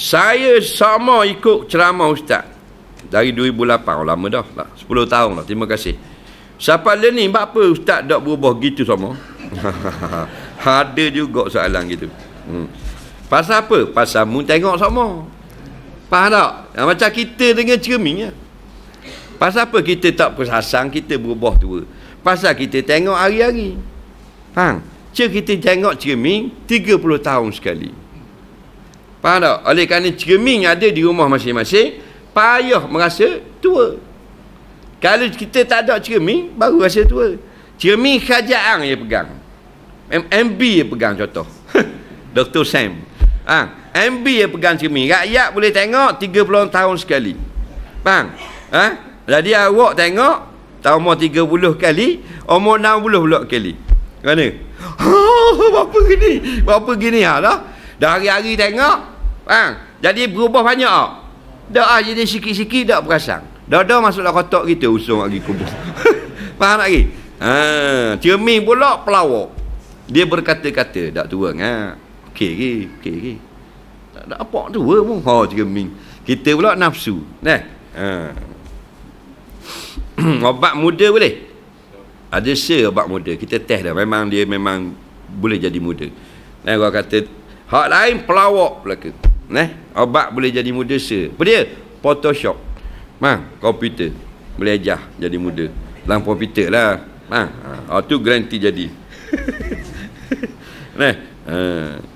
Saya sama ikut ceramah ustaz Dari 2008 oh, Lama dah lah. 10 tahun lah Terima kasih Siapa dia ni apa ustaz tak berubah gitu sama Ada juga soalan gitu hmm. Pasal apa? Pasal mu tengok sama Faham tak? Ya, macam kita dengan cermin ya. Pasal apa kita tak bersasang Kita berubah tua Pasal kita tengok hari-hari Faham? Cik kita tengok cermin 30 tahun sekali Faham tak? Oleh kerana cermin ada di rumah masing-masing, payah merasa tua. Kalau kita tak ada cermin, baru rasa tua. Cermin kerajaan yang pegang. M- MB yang pegang contoh. Dr. Sam. Ha? MB yang pegang cermin. Rakyat boleh tengok 30 tahun sekali. Faham? Ha? Jadi awak tengok, tak umur 30 kali, umur 60 pula kali. Kerana? Ha, apa gini? Apa gini? Alah, Dah hari-hari tengok. Bang. Jadi berubah banyak. Oh. Doa ah, jadi sikit-sikit tak perasan. Dada masuklah kotak kita usung lagi kubur. Faham lagi? Ha, cermin pula pelawak. Dia berkata-kata tak tua kan. Okey ke? Okey ke? Tak ada apa tu? pun. Ha cermin. Kita pula nafsu. Nah. Ha. obat muda boleh? Ada se obat muda. Kita test dah. Memang dia memang boleh jadi muda. Nah, kalau kata Hak lain pelawak belaka. Neh, obat boleh jadi muda se. Apa dia? Photoshop. Mang, komputer. Boleh ajar jadi muda. Dalam komputer lah. Mang, ha, ah, tu garanti jadi. Neh, ha.